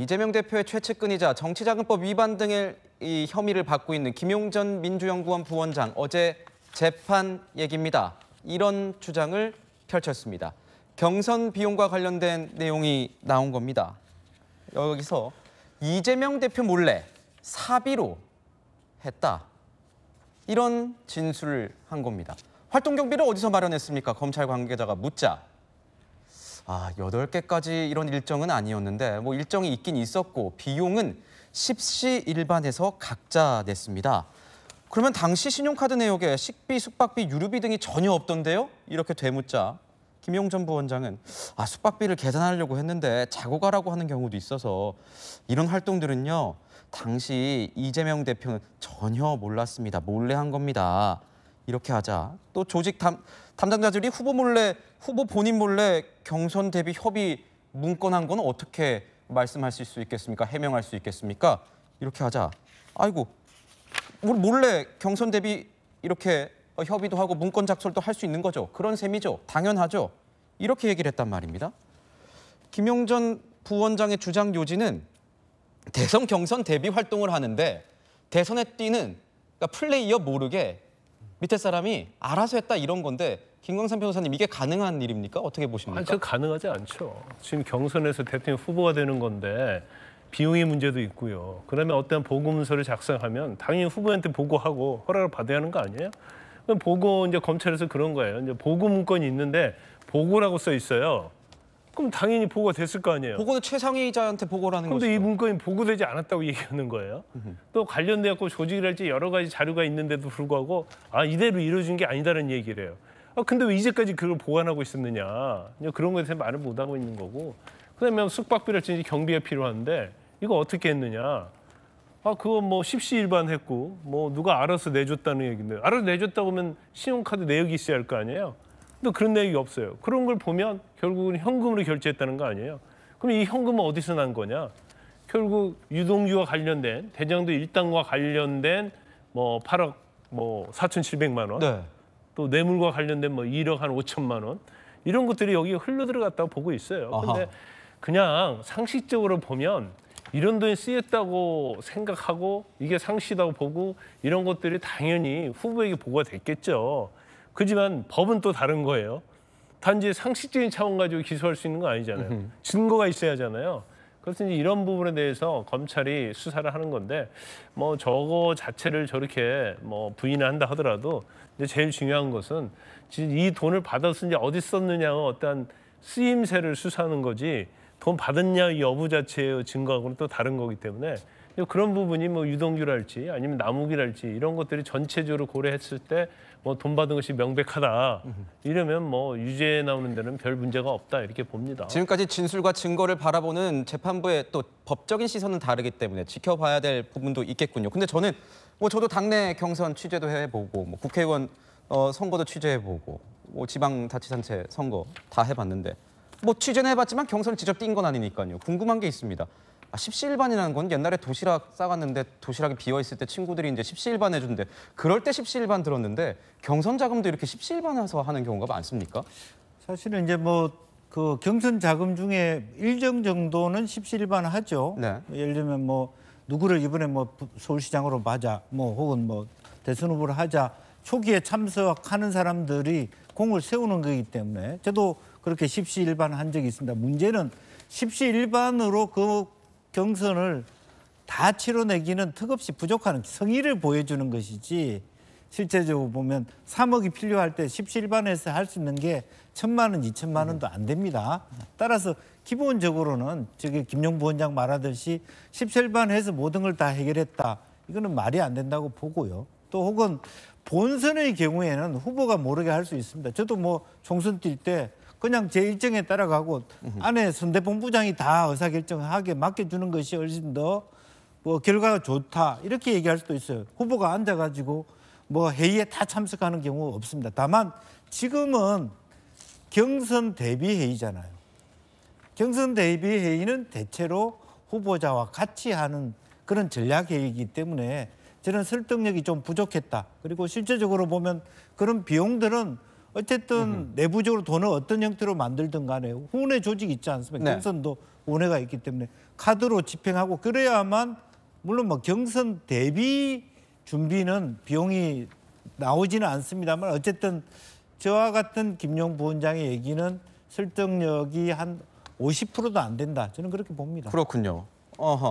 이재명 대표의 최측근이자 정치자금법 위반 등의 이 혐의를 받고 있는 김용전 민주연구원 부원장 어제 재판 얘기입니다. 이런 주장을 펼쳤습니다. 경선 비용과 관련된 내용이 나온 겁니다. 여기서 이재명 대표 몰래 사비로 했다. 이런 진술을 한 겁니다. 활동 경비를 어디서 마련했습니까? 검찰 관계자가 묻자 아, 8개까지 이런 일정은 아니었는데 뭐 일정이 있긴 있었고 비용은 10시 일반에서 각자 냈습니다. 그러면 당시 신용카드 내역에 식비, 숙박비, 유류비 등이 전혀 없던데요? 이렇게 되묻자 김용전 부원장은 아, 숙박비를 계산하려고 했는데 자고 가라고 하는 경우도 있어서 이런 활동들은요. 당시 이재명 대표는 전혀 몰랐습니다. 몰래 한 겁니다. 이렇게 하자. 또 조직 담, 담당자들이 후보 몰래 후보 본인 몰래 경선 대비 협의 문건한 건 어떻게 말씀하실 수 있겠습니까? 해명할 수 있겠습니까? 이렇게 하자. 아이고 뭐 몰래 경선 대비 이렇게 협의도 하고 문건 작성도 할 수 있는 거죠. 그런 셈이죠. 당연하죠. 이렇게 얘기를 했단 말입니다. 김용전 부원장의 주장 요지는 대선 경선 대비 활동을 하는데 대선에 뛰는 그러니까 플레이어 모르게 밑에 사람이 알아서 했다 이런 건데 김광삼 변호사님 이게 가능한 일입니까? 어떻게 보십니까? 아니, 저 가능하지 않죠. 지금 경선에서 대통령 후보가 되는 건데 비용의 문제도 있고요. 그다음에 어떤 보고문서를 작성하면 당연히 후보한테 보고하고 허락을 받아야 하는 거 아니에요? 보고 이제 검찰에서 그런 거예요. 이제 보고 문건이 있는데 보고라고 써 있어요. 그럼 당연히 보고가 됐을 거 아니에요. 보고는 최상위자한테 보고라는 거죠. 그런데 이 문건이 보고되지 않았다고 얘기하는 거예요. 또 관련돼갖고 조직이랄지 여러 가지 자료가 있는데도 불구하고 아 이대로 이루어진 게 아니다라는 얘기를 해요. 아 근데 왜 이제까지 그걸 보관하고 있었느냐. 그런 것에 대해서 말을 못 하고 있는 거고. 그다음에 뭐 숙박비랄지 경비가 필요한데 이거 어떻게 했느냐. 아 그거 뭐 십시일반했고 뭐 누가 알아서 내줬다는 얘기인데 알아서 내줬다보면 신용카드 내역이 있어야 할 거 아니에요. 근데 뭐 그런 내용이 없어요. 그런 걸 보면 결국은 현금으로 결제했다는 거 아니에요. 그럼 이 현금은 어디서 난 거냐? 결국 유동규와 관련된 대장도 일당과 관련된 뭐 8억 뭐 4,700만 원. 네. 또 뇌물과 관련된 뭐 1억 한 5천만 원. 이런 것들이 여기 흘러 들어갔다고 보고 있어요. 근데 아하. 그냥 상식적으로 보면 이런 돈이 쓰였다고 생각하고 이게 상시다고 보고 이런 것들이 당연히 후보에게 보고가 됐겠죠. 그지만 법은 또 다른 거예요. 단지 상식적인 차원 가지고 기소할 수 있는 건 아니잖아요. 으흠. 증거가 있어야 하잖아요. 그래서 이제 이런 부분에 대해서 검찰이 수사를 하는 건데 뭐 저거 자체를 저렇게 뭐 부인을 한다 하더라도 근데 제일 중요한 것은 이 돈을 받았는지 어디 썼느냐 어떠 쓰임새를 수사하는 거지 돈 받았냐 여부 자체의 증거하고는 또 다른 거기 때문에 그런 부분이 뭐 유동규랄지 아니면 나무기랄지 이런 것들이 전체적으로 고려했을 때뭐돈 받은 것이 명백하다 이러면 뭐 유죄 나오는 데는 별 문제가 없다 이렇게 봅니다. 지금까지 진술과 증거를 바라보는 재판부의 또 법적인 시선은 다르기 때문에 지켜봐야 될 부분도 있겠군요. 근데 저는 뭐 저도 당내 경선 취재도 해보고 뭐 국회의원 어, 선거도 취재해보고 뭐 지방자치단체 선거 다 해봤는데 뭐 취재는 해봤지만 경선을 직접 뛴 건 아니니까요. 궁금한 게 있습니다. 아, 십시일반이라는 건 옛날에 도시락 싸갔는데 도시락이 비어있을 때 친구들이 이제 십시일반 해는데 그럴 때 십시일반 들었는데 경선 자금도 이렇게 십시일반 해서 하는 경우가 많습니까? 사실은 이제 뭐 그 경선 자금 중에 일정 정도는 십시일반 하죠. 네. 뭐 예를 들면 뭐 누구를 이번에 뭐 서울시장으로 맞아 뭐 혹은 뭐 대선 후보를 하자 초기에 참석하는 사람들이 공을 세우는 거기 때문에 저도 그렇게 십시일반 한 적이 있습니다. 문제는 십시일반으로 그 경선을 다 치러내기는 턱없이 부족한 성의를 보여주는 것이지 실제적으로 보면 3억이 필요할 때1 7일반에서할 수 있는 게 천만 원, 이천만 원도 안 됩니다. 따라서 기본적으로는 저기 김용 부원장 말하듯이 1 7일반에서 모든 걸 다 해결했다. 이거는 말이 안 된다고 보고요. 또 혹은 본선의 경우에는 후보가 모르게 할 수 있습니다. 저도 뭐 총선 뛸때 그냥 제 일정에 따라가고 안에 선대본부장이 다 의사결정하게 을 맡겨주는 것이 훨씬 더뭐 결과가 좋다 이렇게 얘기할 수도 있어요. 후보가 앉아가지고 뭐 회의에 다 참석하는 경우 없습니다. 다만 지금은 경선 대비 회의잖아요. 경선 대비 회의는 대체로 후보자와 같이 하는 그런 전략 회의이기 때문에 저는 설득력이 좀 부족했다. 그리고 실제적으로 보면 그런 비용들은 어쨌든 내부적으로 돈을 어떤 형태로 만들든 간에 후원의 조직이 있지 않습니까? 네. 경선도 온해가 있기 때문에 카드로 집행하고 그래야만 물론 뭐 경선 대비 준비는 비용이 나오지는 않습니다만 어쨌든 저와 같은 김용 부원장의 얘기는 설득력이 한 50%도 안 된다. 저는 그렇게 봅니다. 그렇군요. 어허.